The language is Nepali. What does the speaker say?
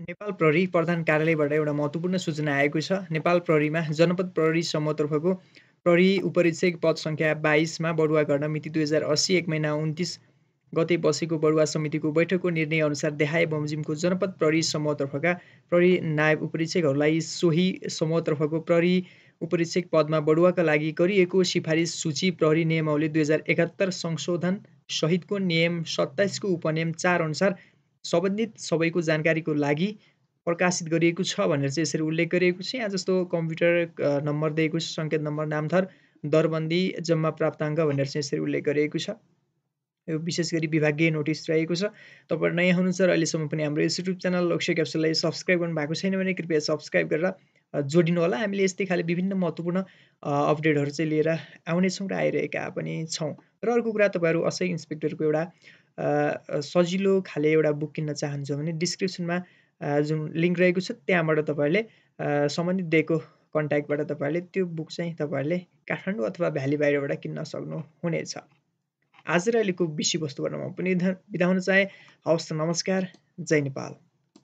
नेपाल प्रहरी प्रधान कार्यालयबाट एउटा महत्त्वपूर्ण सूचना आएको छ नेपाल प्रहरीमा जनपद प्रहरी समूहतर्फको प्रहरी उपरीक्षक पद सङ्ख्या बाइसमा बढुवा गर्न मिति दुई हजार अस्सी एक महिना उन्तिस गते बसेको बढुवा समितिको बैठकको निर्णय अनुसार देहाय बमजिमको जनपद प्रहरी समूहतर्फका प्रहरी नायब उपरीक्षकहरूलाई सोही समूहतर्फको प्रहरी उपरीक्षक पदमा बढुवाका लागि गरिएको सिफारिस सूची प्रहरी नियमावली दुई हजार एकात्तर संशोधन सहितको नियम सत्ताइसको उपनियम चार अनुसार सम्बन्धित सबैको जानकारीको लागि प्रकाशित गरिएको छ भनेर चाहिँ यसरी उल्लेख गरिएको छ यहाँ जस्तो कम्प्युटर नम्बर दिएको छ सङ्केत नम्बर नामथर दरबन्दी जम्मा प्राप्ताङ्क भनेर चाहिँ यसरी उल्लेख गरिएको छ यो विशेष गरी विभागीय नोटिस रहेको छ तपाईँहरू नयाँ हुनुहुन्छ र अहिलेसम्म पनि हाम्रो यस युट्युब च्यानल लक्ष्य क्याप्सुललाई सब्सक्राइब गर्नु भएको छैन भने कृपया सब्सक्राइब गरेर जोडिनु होला हामीले यस्तै खाले विभिन्न महत्त्वपूर्ण अपडेटहरू चाहिँ लिएर आउनेछौँ र आइरहेका पनि छौँ र अर्को कुरा तपाईँहरू असै इन्सपेक्टरको एउटा सजिलो खाले एउटा बुक किन्न चाहनुहुन्छ भने डिस्क्रिप्सनमा जुन लिङ्क रहेको छ त्यहाँबाट तपाईँहरूले सम्बन्धित दिएको कन्ट्याक्टबाट तपाईँहरूले त्यो बुक चाहिँ तपाईँहरूले काठमाडौँ अथवा भ्याली बाहिरबाट किन्न सक्नुहुनेछ आज र अहिलेको विषयवस्तुबाट म पनि बिदा हुन चाहेँ हवस् नमस्कार जय नेपाल